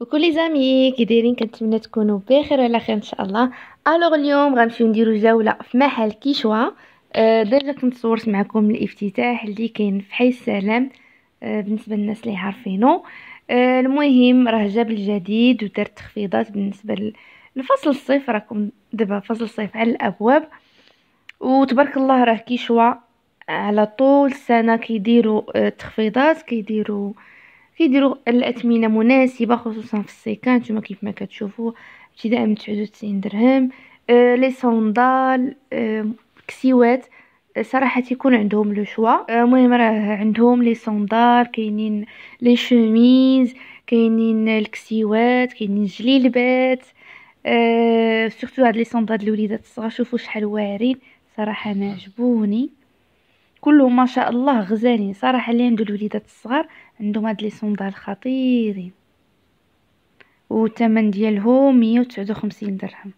وكل زامي كي دايرين كنتمنى تكونوا بخير وعلى خير ان شاء الله الوغ اليوم غنمشيو نديرو جوله في محل كيشوا أه ديجا كنت صورت معكم الافتتاح اللي كاين في حي السلام أه بالنسبه للناس اللي عارفينو أه euh, المهم راه جاب الجديد ودار تخفيضات بالنسبه لفصل الصيف راكم دابا فصل الصيف على الابواب وتبارك الله راه كيشوا على طول السنه كيديروا آه، تخفيضات كيديروا آه كيديروا الاثمنه مناسبه خصوصا في السيكان نتوما كيف ما كتشوفوا ابتداء من 99 درهم أه، لي صوندال أه، كسيوات أه، صراحه تيكون عندهم لو شوا المهم راه عندهم لي صوندال كاينين لي شوميز كاينين الكسيوات كاينين الجليلبات أه سورتو هاد لي صوندال الوليدات الصغار شوفوا شحال واعرين صراحه ما عجبوني كلهم ما شاء الله غزالين صراحه اللي عنده الوليدات الصغار عندهم هاد لي صوندال خطيرين والثمن ديالهم 159 درهم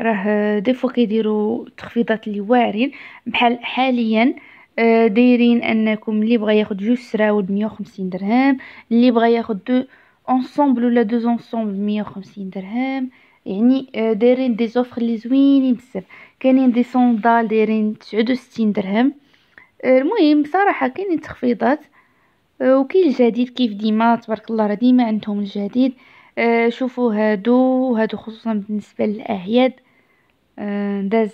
راه دي فوا كيديروا تخفيضات اللي واعرين بحال حاليا آه، دايرين انكم اللي بغى ياخد جوج سراول 150 درهم اللي بغى ياخد دو اونصومبل ولا دو اونصومبل 150 درهم يعني آه، دايرين دي زوفر اللي زوينين بزاف كاينين دي صوندال دايرين تسعود درهم آه، المهم صراحه كاينين تخفيضات أه، وكاين الجديد كيف ديما تبارك الله راه ديما عندهم الجديد آه شوفوا هادو هادو خصوصا بالنسبه للاعياد آه داز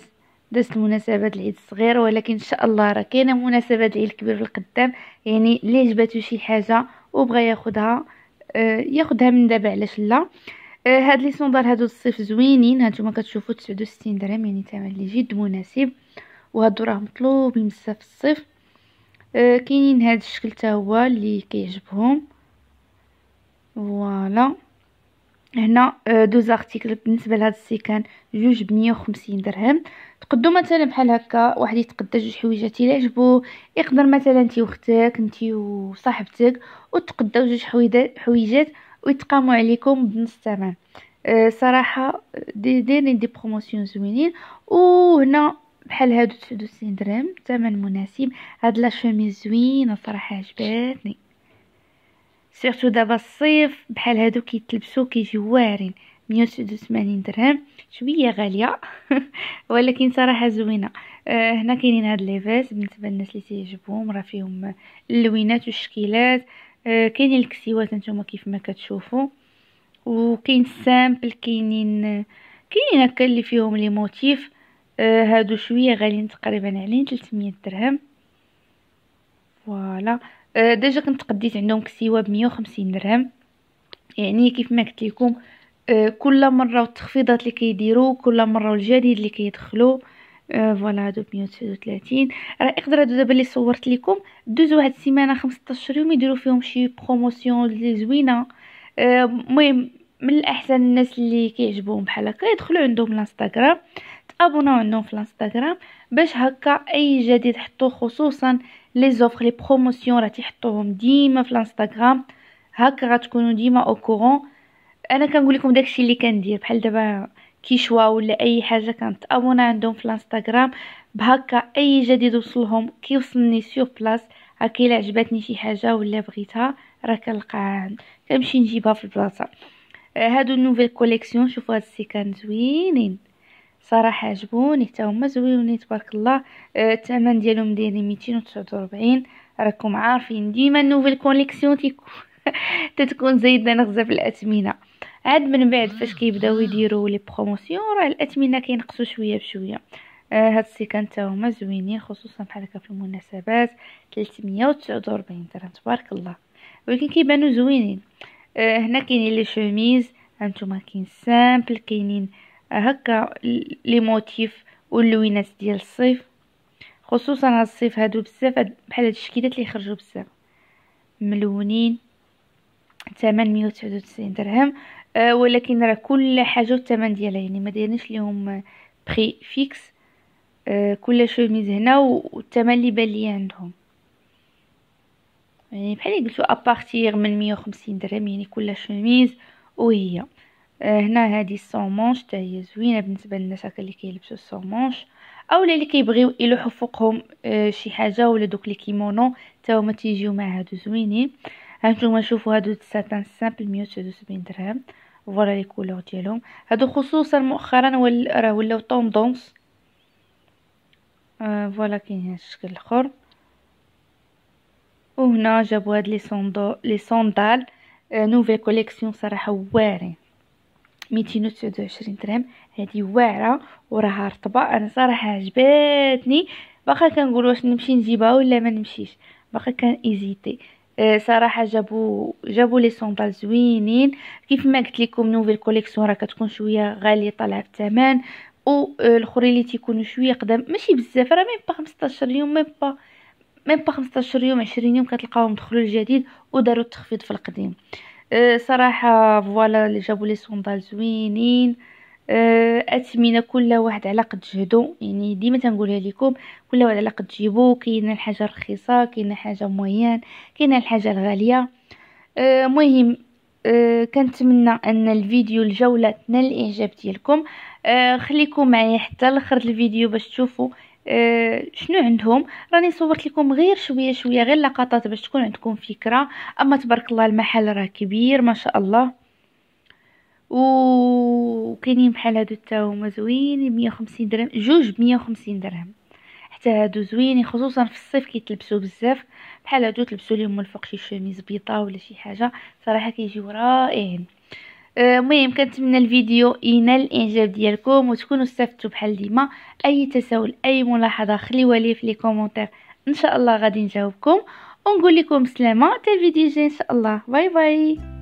دازت مناسبات العيد الصغير ولكن ان شاء الله راه كاينه مناسبه العيد الكبير القدام يعني اللي عجباتو شي حاجه وبغى ياخدها آه ياخدها من دابا علاش لا آه هاد لي صندار هادو الصيف زوينين هانتوما كتشوفوا 69 درهم يعني ثمن اللي جد مناسب وهادو راه مطلوبين بزاف الصيف آه، كاينين هذا الشكل حتى هو اللي كيعجبهم فوالا هنا آه دوز ارتيكل بالنسبه لهذا السيكان جوج ب وخمسين درهم تقدو مثلا بحال هكا واحد يتقدا جوج حويجات الا عجبوه يقدر مثلا انت واختك انت وصاحبتك وتقداو جوج حويجات ويتقاموا عليكم بنص الثمن آه، صراحه دايرين دي, دي بروموسيون زوينين وهنا بحال هادو 69 درهم ثمن مناسب هاد لا شوميز زوينه صراحه عجباتني سيرتو دابا الصيف بحال هادو كيتلبسو كيجيو واعرين 189 درهم شويه غاليه ولكن صراحه زوينه أه هنا كاينين هاد ليفاس بالنسبه للناس اللي تيعجبهم راه فيهم اللوينات والشكيلات أه كاينين الكسيوات نتوما كيف ما كتشوفوا وكاين السامبل كاينين آه، كاينين هكا اللي فيهم لي موتيف آه هادو شويه غاليين تقريبا عليهم 300 درهم فوالا آه ديجا كنت قديت عندهم كسيوه ب 150 درهم يعني كيف ما قلت لكم آه كل مره والتخفيضات اللي كيديروا كل مره والجديد اللي كيدخلوا آه، فوالا هادو ب 139 راه يقدر هادو دابا اللي صورت لكم دوزوا واحد السيمانه 15 يوم يديروا فيهم شي بروموسيون اللي زوينه آه، المهم من الاحسن الناس اللي كيعجبهم بحال هكا يدخلوا عندهم الانستغرام تابوناو عندهم في الانستغرام باش هكا اي جديد حطوه خصوصا لي زوفر لي بروموسيون راه تيحطوهم ديما في الانستغرام هكا غتكونوا ديما او كورون انا كنقول لكم داكشي اللي كندير بحال دابا كيشوا ولا اي حاجه كانت ابونا عندهم في الانستغرام بهكا اي جديد وصلهم كيوصلني سيو بلاص هكا الا عجبتني شي حاجه ولا بغيتها راه كنلقاها كنمشي نجيبها في البلاصه آه، هادو النوفيل كوليكسيون شوفوا هاد السيكان زوينين صراحه عجبوني حتى هما زويوني تبارك الله أه، الثمن ديالهم داير 249 راكم عارفين ديما نوفيل كوليكسيون تيكون تتكون زايده نغزه في الاثمنه عاد من بعد فاش كيبداو يديروا لي بروموسيون راه الاثمنه كينقصوا شويه بشويه آه هاد السيكان تا هما زوينين خصوصا بحال هكا في المناسبات 349 درهم تبارك الله ولكن كيبانو زوينين آه هنا كاينين لي شوميز هانتوما كاين سامبل كاينين هكا لي موتيف واللوينات ديال الصيف خصوصا هاد الصيف هادو بزاف بحال هاد الشكيلات اللي خرجوا بزاف ملونين 899 درهم أه ولكن راه كل حاجه الثمن ديالها يعني ما دايرينش ليهم بري فيكس أه كل شوميز هنا والثمن اللي بان ليا عندهم يعني بحال اللي قلتو ابارتير من 150 درهم يعني كل شوميز وهي آه، هنا هذه الصومونش حتى هي زوينه بالنسبه للناس هكا اللي كيلبسوا الصومونش اولا اللي كيبغيو يلوحوا فوقهم آه، شي حاجه ولا دوك لي كيمونو حتى هما تيجيو مع هادو زوينين هانتوما شوفوا هادو ساتان سامبل 170 درهم فوالا لي كولور ديالهم هادو خصوصا مؤخرا ول... راه ولاو طوندونس فوالا آه، كاين هاد الشكل الاخر وهنا جابوا هاد لي صندو لي صندال نوفي كوليكسيون صراحه واعرين ميتين وتسعود وعشرين درهم هذه واعره وراها رطبه انا صراحه عجبتني باقا كنقول واش نمشي نجيبها ولا ما نمشيش باقا كان ايزيتي أه، صراحه جابوا جابوا لي صوندال زوينين كيف ما قلت لكم نوفيل كوليكسيون راه كتكون شويه غاليه طالعه في الثمن أه، لخرين اللي تيكونوا شويه قدام ماشي بزاف راه ميم با 15 يوم ميم با ميم با 15 يوم 20 يوم كتلقاهم دخلوا الجديد وداروا التخفيض في القديم أه، صراحه فوالا اللي جابوا لي صوندال زوينين اثمنه أه، كل واحد على قد جهدو يعني ديما تنقولها لكم كل واحد على قد جيبو كاينه الحاجه رخيصه كاينه حاجه مويان كاينه الحاجه الغاليه أه، مهم كنتمنى ان الفيديو الجوله تنال الاعجاب ديالكم خليكم معايا حتى لاخر الفيديو باش تشوفوا أه شنو عندهم راني صورت لكم غير شويه شويه غير لقطات باش تكون عندكم فكره اما تبارك الله المحل راه كبير ما شاء الله وكاينين بحال هادو حتى هما زوينين 150 درهم جوج ب 150 درهم حتى هادو زوينين خصوصا في الصيف كيتلبسوا بزاف بحال هادو تلبسوا لهم الفوق شي شوميز بيضاء ولا شي حاجه صراحه كيجيو رائعين المهم كنتمنى الفيديو ينال الاعجاب ديالكم وتكونوا استفدتوا بحال ديما اي تساؤل اي ملاحظه خليوها لي في لي كومونتير ان شاء الله غادي نجاوبكم ونقول لكم سلامه حتى الفيديو جاي ان شاء الله باي باي